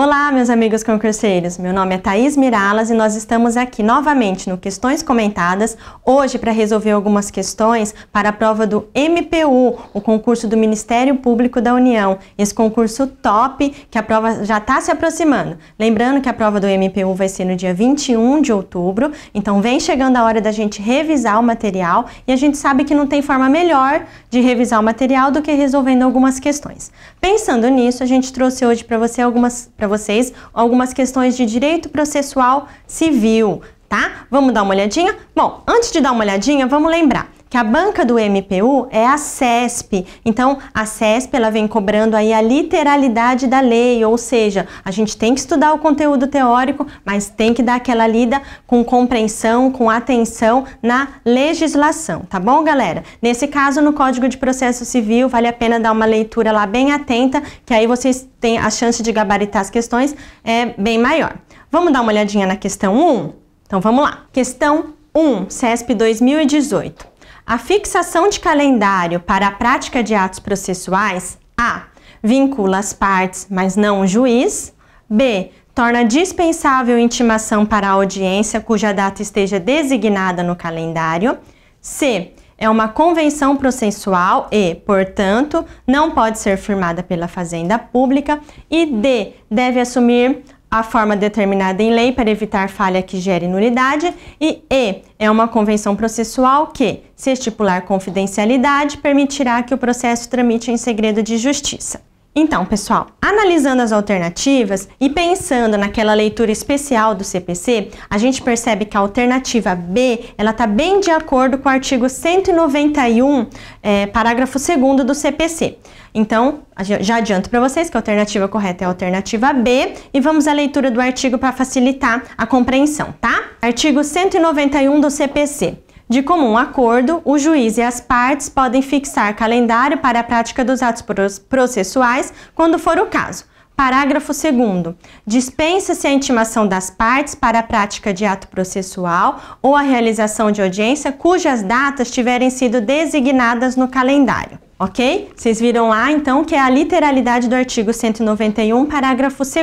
Olá, meus amigos concurseiros. Meu nome é Thaís Miralas e nós estamos aqui novamente no Questões Comentadas, hoje para resolver algumas questões para a prova do MPU, o concurso do Ministério Público da União. Esse concurso top que a prova já está se aproximando. Lembrando que a prova do MPU vai ser no dia 21 de outubro, então vem chegando a hora da gente revisar o material e a gente sabe que não tem forma melhor de revisar o material do que resolvendo algumas questões. Pensando nisso, a gente trouxe hoje para você algumas vocês algumas questões de direito processual civil, tá? Vamos dar uma olhadinha? Bom, antes de dar uma olhadinha, vamos lembrar que a banca do MPU é a CESP. Então, a CESP ela vem cobrando aí a literalidade da lei, ou seja, a gente tem que estudar o conteúdo teórico, mas tem que dar aquela lida com compreensão, com atenção na legislação, tá bom, galera? Nesse caso, no Código de Processo Civil, vale a pena dar uma leitura lá bem atenta, que aí vocês têm a chance de gabaritar as questões é bem maior. Vamos dar uma olhadinha na questão 1? Então vamos lá. Questão 1, CESP 2018. A fixação de calendário para a prática de atos processuais A. Vincula as partes, mas não o juiz. B. Torna dispensável intimação para a audiência cuja data esteja designada no calendário. C. É uma convenção processual e, portanto, não pode ser firmada pela Fazenda Pública. E D. Deve assumir a forma determinada em lei para evitar falha que gere nulidade, e E é uma convenção processual que, se estipular confidencialidade, permitirá que o processo tramite em segredo de justiça. Então, pessoal, analisando as alternativas e pensando naquela leitura especial do CPC, a gente percebe que a alternativa B, ela está bem de acordo com o artigo 191, é, parágrafo 2 do CPC. Então, já adianto para vocês que a alternativa correta é a alternativa B e vamos à leitura do artigo para facilitar a compreensão, tá? Artigo 191 do CPC. De comum acordo, o juiz e as partes podem fixar calendário para a prática dos atos processuais quando for o caso. Parágrafo 2. Dispensa-se a intimação das partes para a prática de ato processual ou a realização de audiência cujas datas tiverem sido designadas no calendário. Ok? Vocês viram lá, então, que é a literalidade do artigo 191, parágrafo 2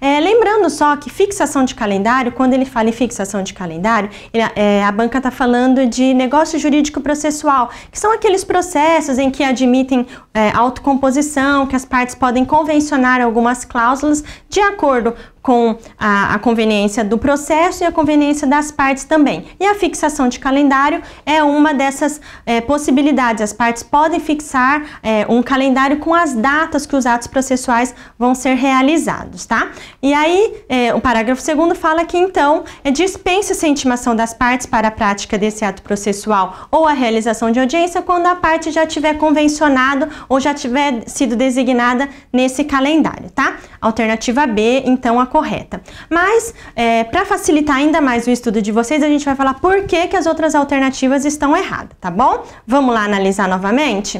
é, Lembrando só que fixação de calendário, quando ele fala em fixação de calendário, ele, é, a banca está falando de negócio jurídico processual, que são aqueles processos em que admitem é, autocomposição, que as partes podem convencionar algumas cláusulas de acordo com a, a, conveniência do processo e a conveniência das partes também. E a fixação de calendário é uma dessas é, possibilidades. As partes podem fixar é, um calendário com as datas que os atos processuais vão ser realizados, tá? E aí, é, o parágrafo segundo fala que, então, é dispensa a intimação das partes para a prática desse ato processual ou a realização de audiência quando a parte já tiver convencionado ou já tiver sido designada nesse calendário, tá? Alternativa B, então, a correta. Mas, é, para facilitar ainda mais o estudo de vocês, a gente vai falar por que, que as outras alternativas estão erradas, tá bom? Vamos lá analisar novamente?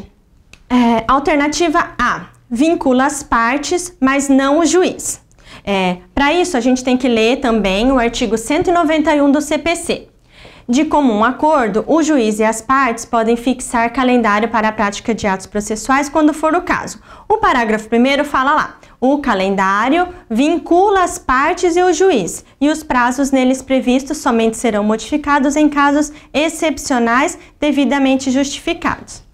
É, alternativa A, vincula as partes, mas não o juiz. É, para isso, a gente tem que ler também o artigo 191 do CPC. De comum acordo, o juiz e as partes podem fixar calendário para a prática de atos processuais quando for o caso. O parágrafo primeiro fala lá: o calendário vincula as partes e o juiz, e os prazos neles previstos somente serão modificados em casos excepcionais devidamente justificados.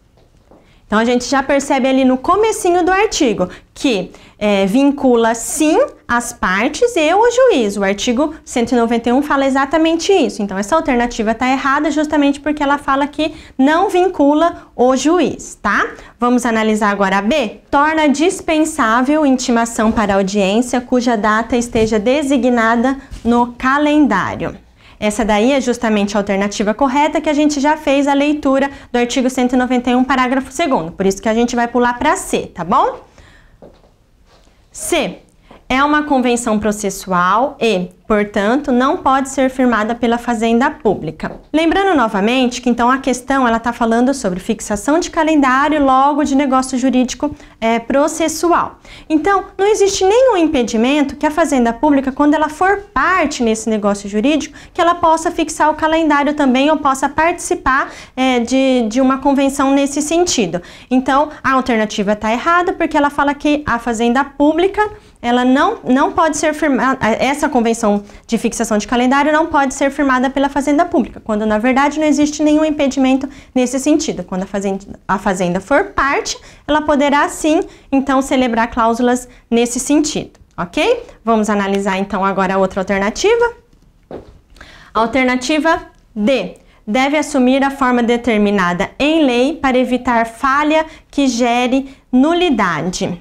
Então a gente já percebe ali no comecinho do artigo que é, vincula sim as partes e o juiz. O artigo 191 fala exatamente isso. Então essa alternativa está errada justamente porque ela fala que não vincula o juiz, tá? Vamos analisar agora a B. Torna dispensável intimação para audiência cuja data esteja designada no calendário. Essa daí é justamente a alternativa correta que a gente já fez a leitura do artigo 191, parágrafo 2 por isso que a gente vai pular para C, tá bom? C. É uma convenção processual e portanto, não pode ser firmada pela fazenda pública. Lembrando novamente que então a questão ela está falando sobre fixação de calendário, logo de negócio jurídico é, processual. Então, não existe nenhum impedimento que a fazenda pública, quando ela for parte nesse negócio jurídico, que ela possa fixar o calendário também ou possa participar é, de, de uma convenção nesse sentido. Então, a alternativa está errada porque ela fala que a fazenda pública ela não, não pode ser firmada, essa convenção de fixação de calendário não pode ser firmada pela Fazenda Pública, quando na verdade não existe nenhum impedimento nesse sentido. Quando a Fazenda, a fazenda for parte, ela poderá sim, então, celebrar cláusulas nesse sentido, ok? Vamos analisar então agora a outra alternativa. Alternativa D deve assumir a forma determinada em lei para evitar falha que gere nulidade.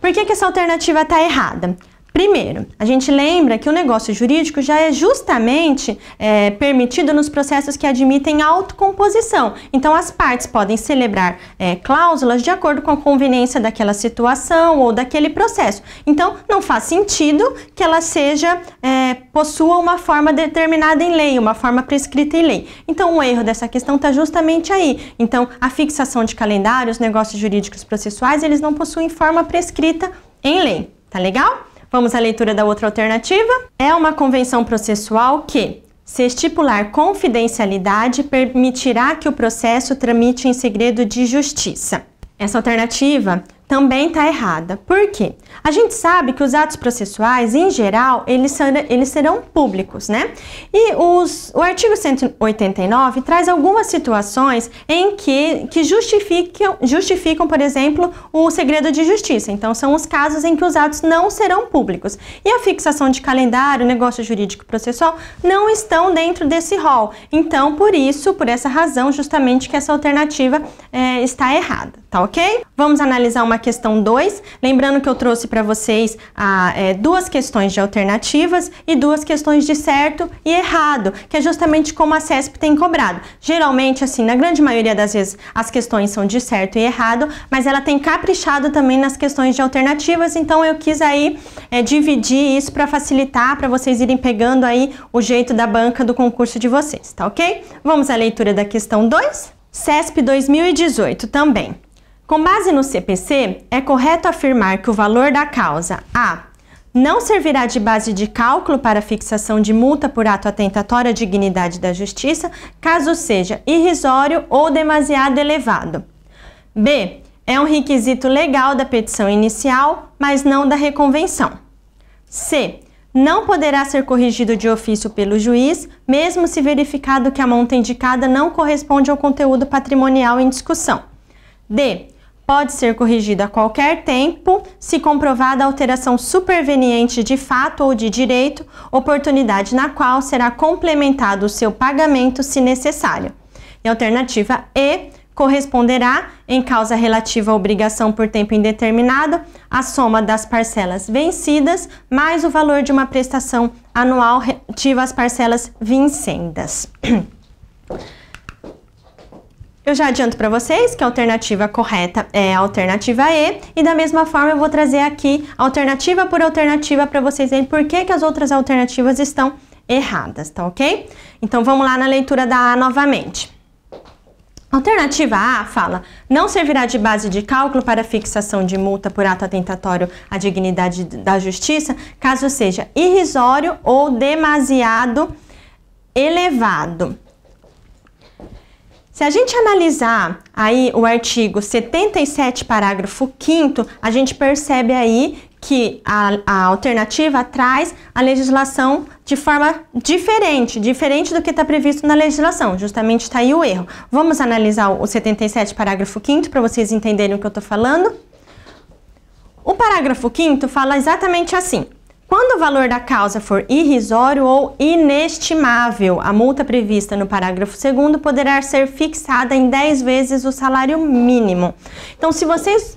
Por que, que essa alternativa está errada? Primeiro, a gente lembra que o negócio jurídico já é justamente é, permitido nos processos que admitem autocomposição. Então, as partes podem celebrar é, cláusulas de acordo com a conveniência daquela situação ou daquele processo. Então, não faz sentido que ela seja é, possua uma forma determinada em lei, uma forma prescrita em lei. Então, o erro dessa questão está justamente aí. Então, a fixação de calendários, negócios jurídicos processuais, eles não possuem forma prescrita em lei. Tá legal? Vamos à leitura da outra alternativa? É uma convenção processual que, se estipular confidencialidade, permitirá que o processo tramite em segredo de justiça. Essa alternativa também está errada. Por quê? A gente sabe que os atos processuais, em geral, eles, ser, eles serão públicos, né? E os, o artigo 189 traz algumas situações em que, que justificam, justificam, por exemplo, o segredo de justiça. Então, são os casos em que os atos não serão públicos. E a fixação de calendário, negócio jurídico processual, não estão dentro desse rol. Então, por isso, por essa razão, justamente que essa alternativa é, está errada, tá ok? Vamos analisar uma questão 2. Lembrando que eu trouxe para vocês a é, duas questões de alternativas e duas questões de certo e errado, que é justamente como a CESP tem cobrado. Geralmente, assim, na grande maioria das vezes, as questões são de certo e errado, mas ela tem caprichado também nas questões de alternativas, então eu quis aí é, dividir isso para facilitar, para vocês irem pegando aí o jeito da banca do concurso de vocês, tá ok? Vamos à leitura da questão 2? CESP 2018 também. Com base no CPC, é correto afirmar que o valor da causa A não servirá de base de cálculo para fixação de multa por ato atentatório à dignidade da justiça, caso seja irrisório ou demasiado elevado. B. É um requisito legal da petição inicial, mas não da reconvenção. C. Não poderá ser corrigido de ofício pelo juiz, mesmo se verificado que a monta indicada não corresponde ao conteúdo patrimonial em discussão. D pode ser corrigida a qualquer tempo, se comprovada alteração superveniente de fato ou de direito, oportunidade na qual será complementado o seu pagamento se necessário. E alternativa E corresponderá, em causa relativa à obrigação por tempo indeterminado, a soma das parcelas vencidas mais o valor de uma prestação anual relativa às parcelas vincendas. Eu já adianto para vocês que a alternativa correta é a alternativa E, e da mesma forma eu vou trazer aqui alternativa por alternativa para vocês verem por que, que as outras alternativas estão erradas, tá ok? Então vamos lá na leitura da A novamente. Alternativa A fala: não servirá de base de cálculo para fixação de multa por ato atentatório à dignidade da justiça, caso seja irrisório ou demasiado elevado. Se a gente analisar aí o artigo 77, parágrafo 5 a gente percebe aí que a, a, alternativa traz a legislação de forma diferente, diferente do que está previsto na legislação. Justamente está aí o erro. Vamos analisar o 77, parágrafo 5 para vocês entenderem o que eu estou falando? O parágrafo 5 fala exatamente assim. Quando o valor da causa for irrisório ou inestimável, a multa prevista no parágrafo 2 poderá ser fixada em 10 vezes o salário mínimo. Então, se vocês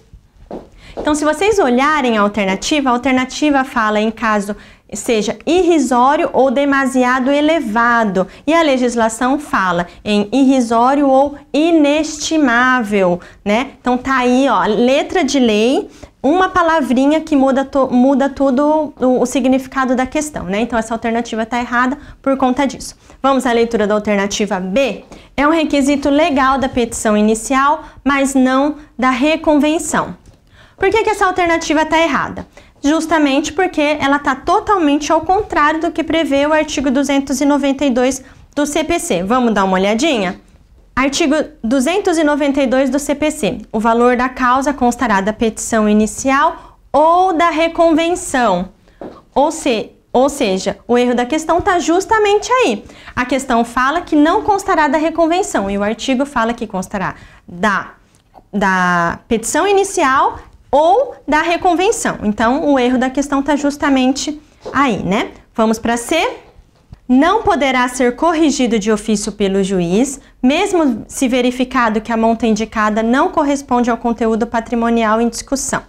então, se vocês olharem a alternativa, a alternativa fala em caso seja irrisório ou demasiado elevado. E a legislação fala em irrisório ou inestimável, né? Então tá aí, ó, letra de lei uma palavrinha que muda, to, muda tudo o, o, significado da questão, né? Então essa alternativa está errada por conta disso. Vamos à leitura da alternativa B. É um requisito legal da petição inicial, mas não da reconvenção. Por que, que essa alternativa está errada? Justamente porque ela está totalmente ao contrário do que prevê o artigo 292 do CPC. Vamos dar uma olhadinha? Artigo 292 do CPC. O valor da causa constará da petição inicial ou da reconvenção. Ou, se, ou seja, o erro da questão está justamente aí. A questão fala que não constará da reconvenção e o artigo fala que constará da, da petição inicial ou da reconvenção. Então, o erro da questão está justamente aí, né? Vamos para C não poderá ser corrigido de ofício pelo juiz, mesmo se verificado que a monta indicada não corresponde ao conteúdo patrimonial em discussão.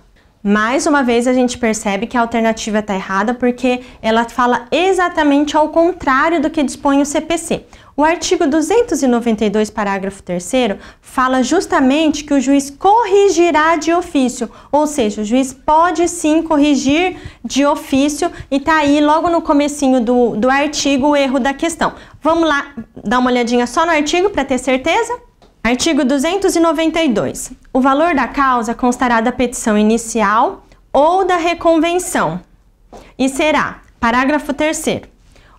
Mais uma vez a gente percebe que a alternativa está errada porque ela fala exatamente ao contrário do que dispõe o CPC. O artigo 292, parágrafo 3 fala justamente que o juiz corrigirá de ofício, ou seja, o juiz pode sim corrigir de ofício e tá aí logo no comecinho do, do artigo o erro da questão. Vamos lá dar uma olhadinha só no artigo para ter certeza? Artigo 292. O valor da causa constará da petição inicial ou da reconvenção e será, parágrafo 3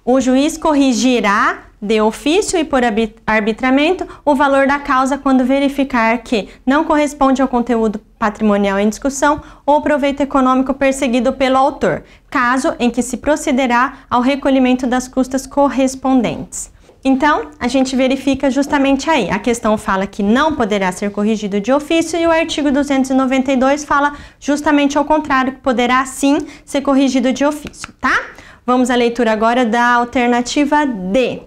o juiz corrigirá de ofício e por arbitramento o valor da causa quando verificar que não corresponde ao conteúdo patrimonial em discussão ou proveito econômico perseguido pelo autor, caso em que se procederá ao recolhimento das custas correspondentes. Então, a gente verifica justamente aí. A questão fala que não poderá ser corrigido de ofício e o artigo 292 fala justamente ao contrário, que poderá sim ser corrigido de ofício, tá? Vamos à leitura agora da alternativa D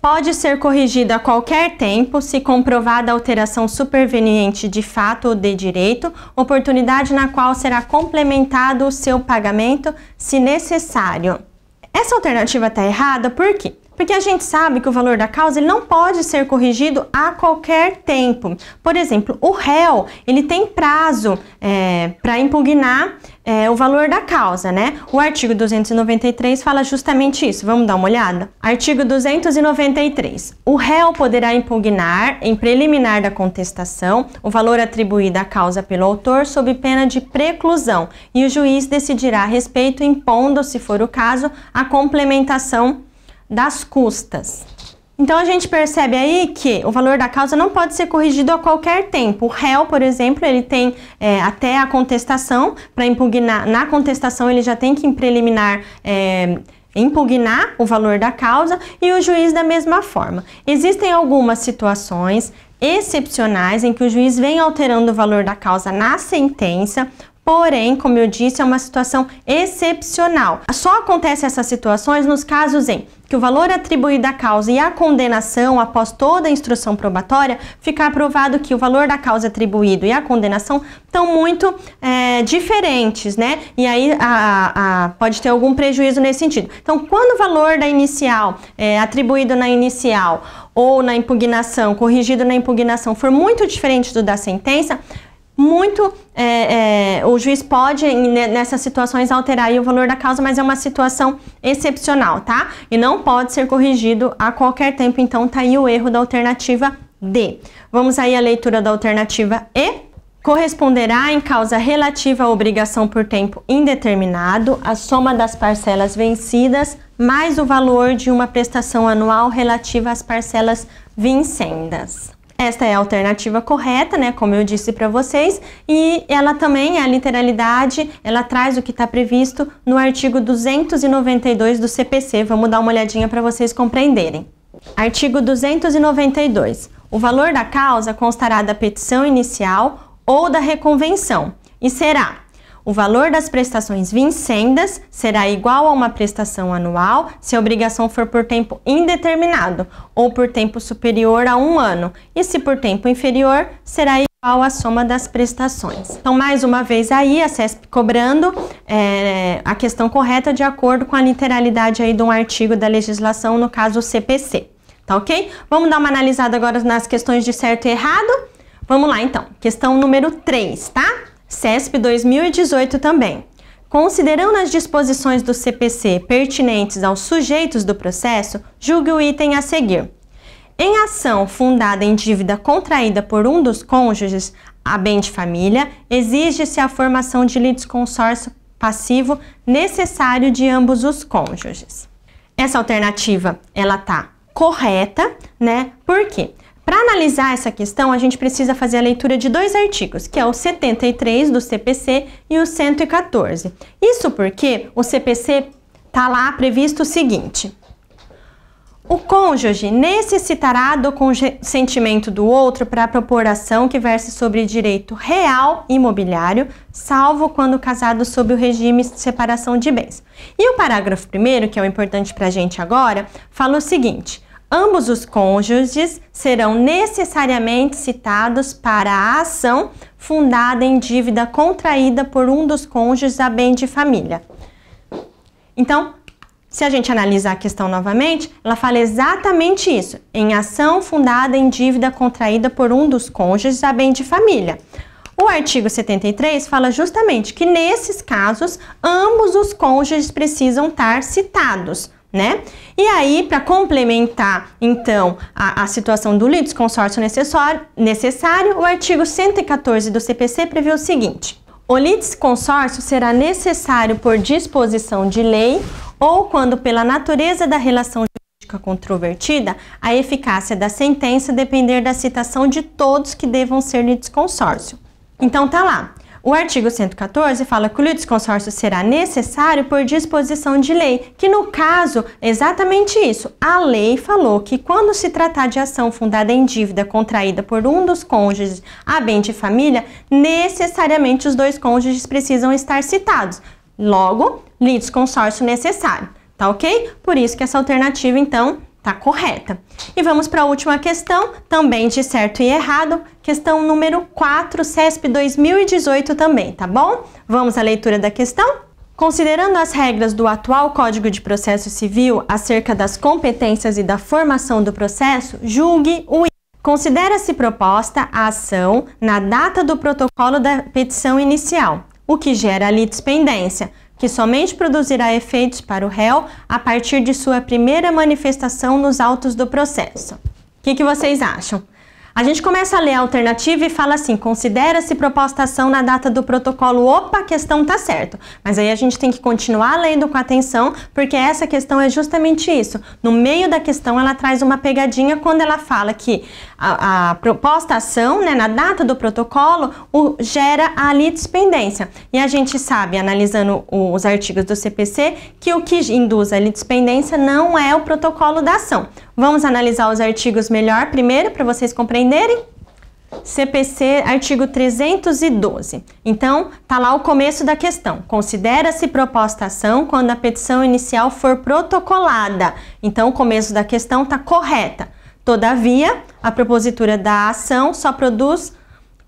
pode ser corrigida a qualquer tempo se comprovada alteração superveniente de fato ou de direito, oportunidade na qual será complementado o seu pagamento, se necessário. Essa alternativa está errada por quê? Porque a gente sabe que o valor da causa ele não pode ser corrigido a qualquer tempo. Por exemplo, o réu ele tem prazo é, eh, para impugnar é, o valor da causa, né? O artigo 293 fala justamente isso. Vamos dar uma olhada? Artigo 293. O réu poderá impugnar, em preliminar da contestação, o valor atribuído à causa pelo autor sob pena de preclusão e o juiz decidirá a respeito, impondo, se for o caso, a complementação das custas. Então a gente percebe aí que o valor da causa não pode ser corrigido a qualquer tempo. O réu, por exemplo, ele tem é, até a contestação para impugnar. Na contestação ele já tem que em preliminar é, impugnar o valor da causa e o juiz da mesma forma. Existem algumas situações excepcionais em que o juiz vem alterando o valor da causa na sentença porém, como eu disse, é uma situação excepcional. Só acontece essas situações nos casos em que o valor atribuído à causa e a condenação após toda a instrução probatória ficar aprovado que o valor da causa atribuído e a condenação estão muito é, diferentes, né? E aí a, a, pode ter algum prejuízo nesse sentido. Então, quando o valor da inicial é, atribuído na inicial ou na impugnação, corrigido na impugnação, for muito diferente do da sentença, muito. É, é, o juiz pode, né, nessas situações, alterar o valor da causa, mas é uma situação excepcional, tá? E não pode ser corrigido a qualquer tempo. Então, tá aí o erro da alternativa D. Vamos aí à leitura da alternativa E. Corresponderá em causa relativa à obrigação por tempo indeterminado a soma das parcelas vencidas mais o valor de uma prestação anual relativa às parcelas vincendas. Esta é a alternativa correta, né, como eu disse para vocês, e ela também, a literalidade, ela traz o que está previsto no artigo 292 do CPC. Vamos dar uma olhadinha para vocês compreenderem. Artigo 292. O valor da causa constará da petição inicial ou da reconvenção e será o valor das prestações vincendas será igual a uma prestação anual se a obrigação for por tempo indeterminado ou por tempo superior a um ano, e se por tempo inferior, será igual à soma das prestações. Então, mais uma vez aí, a CESP cobrando é, a questão correta de acordo com a literalidade aí de um artigo da legislação, no caso o CPC. Tá ok? Vamos dar uma analisada agora nas questões de certo e errado? Vamos lá, então. Questão número 3, Tá? CESP 2018 também. Considerando as disposições do CPC pertinentes aos sujeitos do processo, julgue o item a seguir. Em ação fundada em dívida contraída por um dos cônjuges a bem de família, exige-se a formação de litisconsórcio passivo necessário de ambos os cônjuges. Essa alternativa, ela tá correta, né? Por quê? Para analisar essa questão, a gente precisa fazer a leitura de dois artigos, que é o 73 do CPC e o 114. Isso porque o CPC está lá previsto o seguinte: o cônjuge necessitará do consentimento do outro para a proporção que verse sobre direito real imobiliário, salvo quando casado sob o regime de separação de bens. E o parágrafo primeiro, que é o importante para a gente agora, fala o seguinte ambos os cônjuges serão necessariamente citados para a ação fundada em dívida contraída por um dos cônjuges a bem de família. Então, se a gente analisar a questão novamente, ela fala exatamente isso, em ação fundada em dívida contraída por um dos cônjuges a bem de família. O artigo 73 fala justamente que nesses casos ambos os cônjuges precisam estar citados né? E aí, para complementar, então, a, a, situação do litisconsórcio necessário, necessário, o artigo 114 do CPC prevê o seguinte: o litisconsórcio será necessário por disposição de lei ou quando, pela natureza da relação jurídica controvertida, a eficácia da sentença depender da citação de todos que devam ser litisconsórcio. Então, tá lá. O artigo 114 fala que o litisconsórcio será necessário por disposição de lei, que no caso, exatamente isso. A lei falou que quando se tratar de ação fundada em dívida contraída por um dos cônjuges a bem de família, necessariamente os dois cônjuges precisam estar citados. Logo, litisconsórcio necessário, tá ok? Por isso que essa alternativa, então, tá correta. E vamos para a última questão, também de certo e errado, questão número 4, CESP 2018 também, tá bom? Vamos à leitura da questão? Considerando as regras do atual Código de Processo Civil acerca das competências e da formação do processo, julgue o Considera-se proposta a ação na data do protocolo da petição inicial, o que gera a litispendência, que somente produzirá efeitos para o réu a partir de sua primeira manifestação nos autos do processo. O que, que vocês acham? A gente começa a ler a alternativa e fala assim: considera-se proposta ação na data do protocolo. Opa, a questão tá certo. Mas aí a gente tem que continuar lendo com atenção, porque essa questão é justamente isso. No meio da questão, ela traz uma pegadinha quando ela fala que a, a proposta ação, né, na data do protocolo, o, gera a litispendência. E a gente sabe, analisando os artigos do CPC, que o que induz a litispendência não é o protocolo da ação. Vamos analisar os artigos melhor primeiro para vocês compreenderem? CPC, artigo 312. Então, tá lá o começo da questão. Considera-se proposta ação quando a petição inicial for protocolada. Então, o começo da questão tá correta. Todavia, a propositura da ação só produz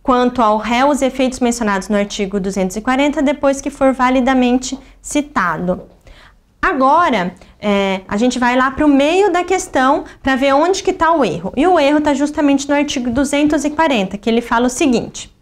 quanto ao réu os efeitos mencionados no artigo 240 depois que for validamente citado. Agora, é, a gente vai lá para o meio da questão para ver onde que está o erro. E o erro está justamente no artigo 240, que ele fala o seguinte.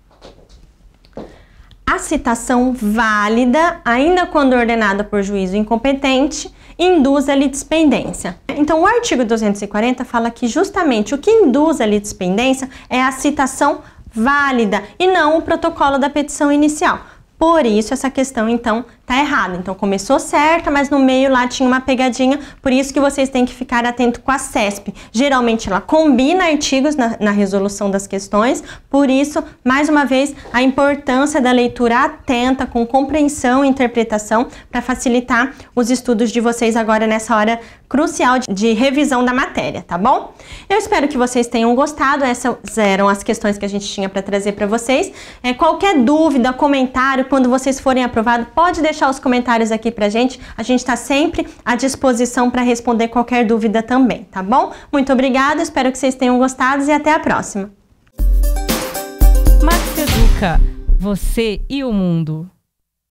A citação válida, ainda quando ordenada por juízo incompetente, induz a litispendência. Então, o artigo 240 fala que justamente o que induz a litispendência é a citação válida e não o protocolo da petição inicial. Por isso, essa questão, então, tá errado. Então começou certa, mas no meio lá tinha uma pegadinha, por isso que vocês têm que ficar atento com a CESP. Geralmente ela combina artigos na, na resolução das questões, por isso, mais uma vez, a importância da leitura atenta, com compreensão e interpretação, para facilitar os estudos de vocês agora nessa hora crucial de, de revisão da matéria, tá bom? Eu espero que vocês tenham gostado, essas eram as questões que a gente tinha para trazer para vocês. É, qualquer dúvida, comentário, quando vocês forem aprovados, pode deixar deixar os comentários aqui pra gente. A gente está sempre à disposição para responder qualquer dúvida também, tá bom? Muito obrigada, espero que vocês tenham gostado e até a próxima. Max Educa, você e o mundo.